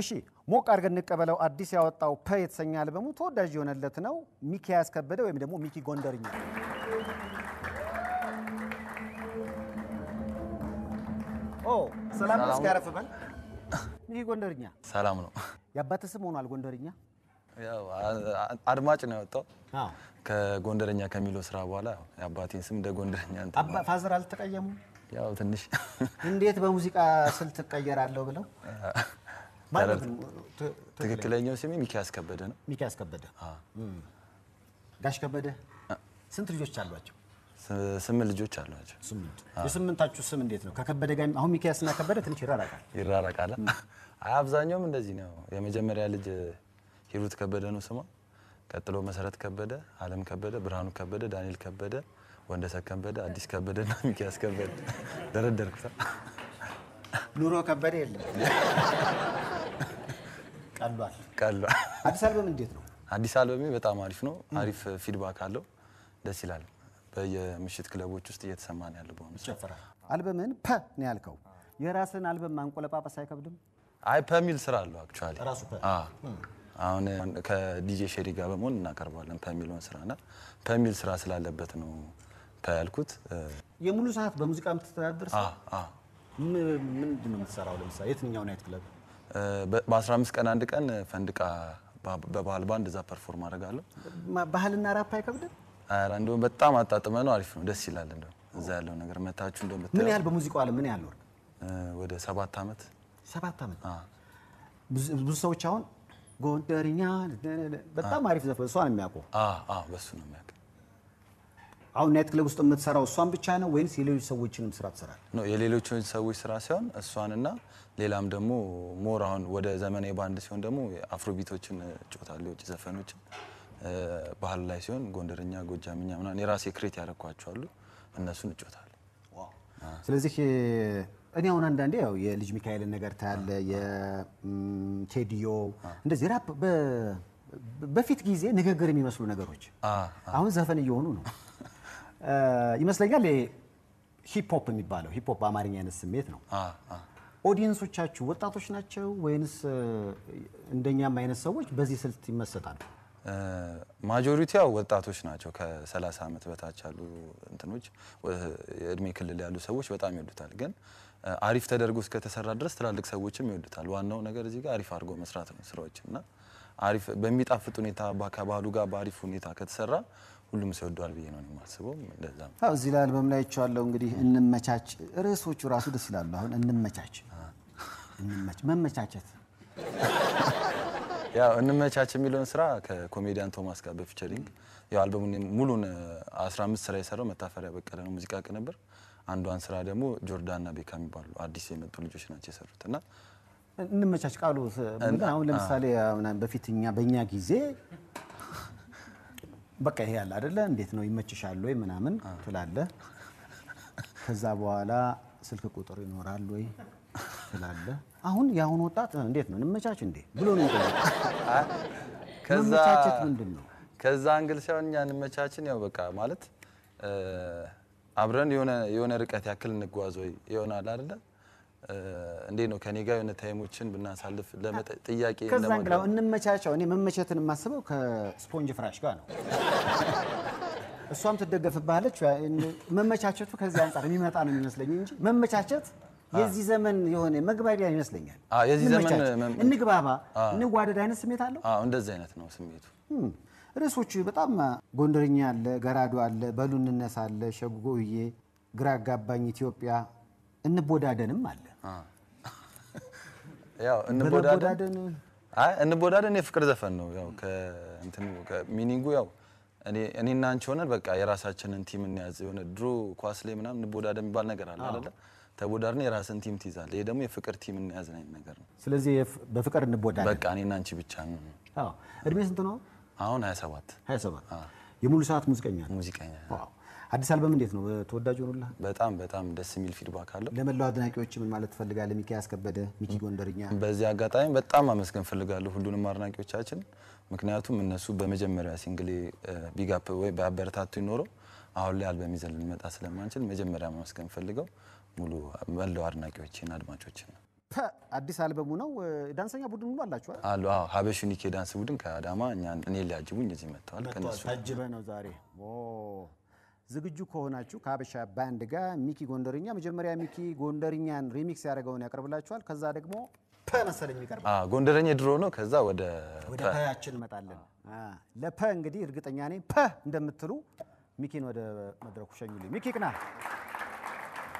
እሺ ሞቅ አድርገን እንቀበለው። አዲስ ያወጣው ፐ የተሰኘ አልበሙ ተወዳጅ የሆነለት ነው ሚኪ ያስከበደ ወይም ደግሞ ሚኪ ጎንደርኛ። ሰላም ነው። እስኪ ሚኪ ጎንደርኛ። ሰላም ነው። የአባት ስም ሆኗል ጎንደርኛ። አድማጭ ነው ያወጣው ከጎንደርኛ ከሚለው ስራ በኋላ የአባቴን ስም እንደ ጎንደርኛ ፋዘር አልተቀየሙ። ያው ትንሽ እንዴት በሙዚቃ ስልት ትቀየራለሁ ብለው ትክክለኛው ስሜ ሚኪያስ ከበደ ነው። ሚኪያስ ከበደ። ጋሽ ከበደ ስንት ልጆች አሏቸው? ስምንት ልጆች አሏቸው። የስምንታችሁ ስም እንዴት ነው? ከከበደ ጋር አሁን ሚኪያስ እና ከበደ ትንሽ ይራራቃል። ይራራቃል። አብዛኛውም እንደዚህ ነው። የመጀመሪያ ልጅ ሂሩት ከበደ ነው ስሟ። ቀጥሎ መሰረት ከበደ፣ አለም ከበደ፣ ብርሃኑ ከበደ፣ ዳንኤል ከበደ፣ ወንደሰ ከበደ፣ አዲስ ከበደ እና ሚኪያስ ከበደ። ደረደርኩታ። ኑሮ ከበደ የለም ቀሏል። ቀሏል። አዲስ አልበም እንዴት ነው? አዲስ አልበም በጣም አሪፍ ነው። አሪፍ ፊድባክ አለው። ደስ ይላል። በየምሽት ክለቦች ውስጥ እየተሰማ ነው ያለው። በሆኑ አልበምን ፐ ነው ያልከው። የራስን አልበም ማንቆለጳጳስ አይከብድም? አይ ፐ ሚል ስራ አለው አክቹዋሊ ራሱ ፐ አሁን ከዲጄ ሼሪ ጋር በመሆን እናቀርባለን። ፐሚልሆን ስራ ና ፐሚል ስራ ስላለበት ነው ያልኩት። የሙሉ ሰዓት በሙዚቃ የምትተዳደር ምንድን ነው የምትሰራው? ለምሳሌ የትኛው ናይት ክለብ በ15 ቀን አንድ ቀን ፈንድቃ በባህል ባንድ እዛ ፐርፎርም አደርጋለሁ። ባህልና ራፕ አይከብድም። እንደውም በጣም አጣጥመ ነው። አሪፍ ነው። ደስ ይላል። እንደው እዛ ያለው ነገር መታችሁ። እንደውም ምን ያህል በሙዚቃው ዓለም ምን ያህል ወርቅ ወደ ሰባት ዓመት ሰባት ዓመት ብዙ ሰዎች አሁን ጎንደርኛ በጣም አሪፍ ዘፈን እሷ ነው የሚያውቁ። አዎ በሱ ነው የሚያውቁ አሁን ናይት ክለብ ውስጥ የምትሰራው እሷን ብቻ ነው ወይንስ የሌሎች ሰዎችንም ስራ ትሰራል? የሌሎች ሰዎች ስራ ሲሆን እሷንና ሌላም ደግሞ ሞር አሁን ወደ ዘመናዊ ባንድ ሲሆን ደግሞ አፍሮቢቶችን እጮታለሁ፣ የውጭ ዘፈኖችን ባህል ላይ ሲሆን ጎንደርኛ፣ ጎጃምኛ ምናምን የራሴ ክሬት ያደረኳቸዋሉ እነሱን እጮታለሁ። ስለዚህ እኔ አሁን አንዳንዴ ያው የልጅ ሚካኤልን ነገር ታያለ የቴዲዮ እንደዚህ ራፕ በፊት ጊዜ ንግግር የሚመስሉ ነገሮች አሁን ዘፈን እየሆኑ ነው። ይመስለኛል ሂፕሆፕ የሚባለው ሂፕሆፕ በአማርኛ አይነት ስሜት ነው። ኦዲየንሶቻችሁ ወጣቶች ናቸው ወይንስ እንደኛም አይነት ሰዎች በዚህ ስልት ይመሰጣሉ? ያው ወጣቶች ናቸው። ከ30 ዓመት በታች ያሉ እንትኖች የእድሜ ክልል ያሉ ሰዎች በጣም ይወዱታል። ግን አሪፍ ተደርጎ እስከተሰራ ድረስ ትላልቅ ሰዎችም ይወዱታል። ዋናው ነገር እዚህ ጋር አሪፍ አድርጎ መስራት ነው ስራዎች እና አሪፍ በሚጣፍጥ ሁኔታ ከባህሉ ጋር በአሪፍ ሁኔታ ከተሰራ ሁሉም ሰው ወደዋል ብዬ ነው የማስበው። እንደዛ እዚህ ላይ አልበም ላይ ይቻለው እንግዲህ እንመቻች፣ ርዕሶቹ ራሱ ደስ ይላሉ። አሁን እንመቻች፣ መመቻቸት ያው እንመቻች የሚለውን ስራ ከኮሜዲያን ቶማስ ጋር በፊቸሪንግ ያው አልበሙን ሙሉን 15 ስራ የሰራው መታፈሪያ በቀለ ነው ሙዚቃ ቅንብር። አንዷን ስራ ደግሞ ጆርዳንና ቤካ የሚባሉ አዲስ የመጡ ልጆች ናቸው የሰሩት እና እንመቻች ቃሉ አሁን ለምሳሌ በፊትኛ በእኛ ጊዜ በቃ ይሄ ያለ አይደለ እንዴት ነው ይመችሻል ወይ ምናምን ትላለ። ከዛ በኋላ ስልክ ቁጥር ይኖራል ወይ ትላለ። አሁን የአሁኑ ወጣት እንዴት ነው እንመቻች እንዴ ብሎ ነው መመቻቸት ምንድን ነው? ከዛ አንግል ሳይሆን እኛ እንመቻችን ያው በቃ ማለት አብረን የሆነ ርቀት ያክል እንጓዝ ወይ ይሆናል አይደለ እንዴት ነው ከኔ ጋር የሆነ ታይሞችን ብናሳልፍ ለጥያቄ ከዛ እንግላው እንመቻቸው። እኔ መመቸትን የማስበው ከስፖንጅ ፍራሽ ጋር ነው። እሷም ትደገፍብሃለች። መመቻቸቱ ከዚህ አንጻር የሚመጣ ነው የሚመስለኝ እንጂ መመቻቸት የዚህ ዘመን የሆነ መግባቢያ ይመስለኛል። የዚህ ዘመን እንግባባ፣ እንዋደድ አይነት ስሜት አለው። እንደዚህ አይነት ነው ስሜቱ። ርዕሶቹ በጣም ጎንደርኛ አለ፣ ገራዶ አለ፣ በሉ እንነሳ አለ፣ ሸጉጎዬ፣ ግራ አጋባኝ ኢትዮጵያ እንቦዳደንም አለ። ያው እንቦዳደን አይ እንቦዳደን የፍቅር ዘፈን ነው። ያው ከእንትን ሚኒንጉ ያው እኔ እኔና አንቺ ሆነን በቃ የራሳችንን ቲም እንያዝ። የሆነ ድሮ ኳስ ላይ ምናምን እንቦዳደን የሚባል ነገር አለ አይደለ? ተቦዳድን የራስን ቲም ትይዛለህ። ይሄ ደግሞ የፍቅር ቲም እንያዝ ነው ነገር ነው። ስለዚህ በፍቅር እንቦዳደን በቃ እኔና አንቺ ብቻ ነው። አዎ እድሜ ስንት ነው አሁን? 27 27 የሙሉ ሰዓት ሙዚቀኛ ሙዚቀኛ አዎ አዲስ አልበም እንዴት ነው ተወዳጅ ሆኖልሃል? በጣም በጣም ደስ የሚል ፊድባክ አለው። ለመላው አድናቂዎች ምን ማለት ትፈልጋለህ? ሚኪያስ ከበደ፣ ሚኪ ጎንደርኛ። በዚህ አጋጣሚ በጣም አመስገን ፈልጋለሁ ሁሉንም አድናቂዎቻችን፣ ምክንያቱም እነሱ በመጀመሪያ ሲንግሌ ቢጋፕ ወይ በአበረታቱ ይኖረው አሁን ላይ አልበም ይዘን ልንመጣ ስለማንችል መጀመሪያ ማመስገን ፈልገው ሙሉ መላው አድናቂዎችን አድማጮችን ነው። አዲስ አልበሙ ነው። ዳንሰኛ ቡድን ሙሉ አላችኋል አሉ? አዎ ሀበሽ ዩኒክ የዳንስ ቡድን ከአዳማ እኔ ሊያጅቡኝ እዚህ መጥተዋል። ከነሱ ታጅበ ነው ዛሬ ዝግጁ ከሆናችሁ ከሀበሻ ባንድ ጋር ሚኪ ጎንደርኛ መጀመሪያ ሚኪ ጎንደርኛን ሪሚክስ ያደረገውን ያቀርብላችኋል። ከዛ ደግሞ ፐ መሰለኝ የሚቀርብ ጎንደረኛ ድሮ ነው። ከዛ ወደ ወደ ፐያችን እንመጣለን። ለፐ እንግዲህ እርግጠኛ ነኝ ፐ እንደምትሉ ሚኪን ወደ መድረኩ ሸኙልኝ። ሚኪ ቅና